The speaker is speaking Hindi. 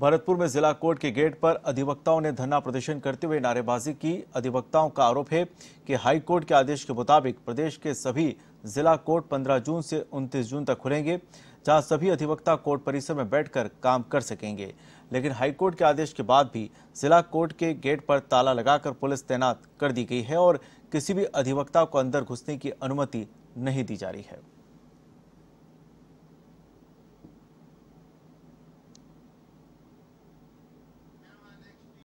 भरतपुर में जिला कोर्ट के गेट पर अधिवक्ताओं ने धरना प्रदर्शन करते हुए नारेबाजी की अधिवक्ताओं का आरोप है कि हाई कोर्ट के आदेश के मुताबिक प्रदेश के सभी जिला कोर्ट 15 जून से 29 जून तक खुलेंगे जहां सभी अधिवक्ता कोर्ट परिसर में बैठकर काम कर सकेंगे लेकिन हाई कोर्ट के आदेश के बाद भी जिला कोर्ट के गेट पर ताला लगाकर पुलिस तैनात कर दी गई है और किसी भी अधिवक्ता को अंदर घुसने की अनुमति नहीं दी जा रही है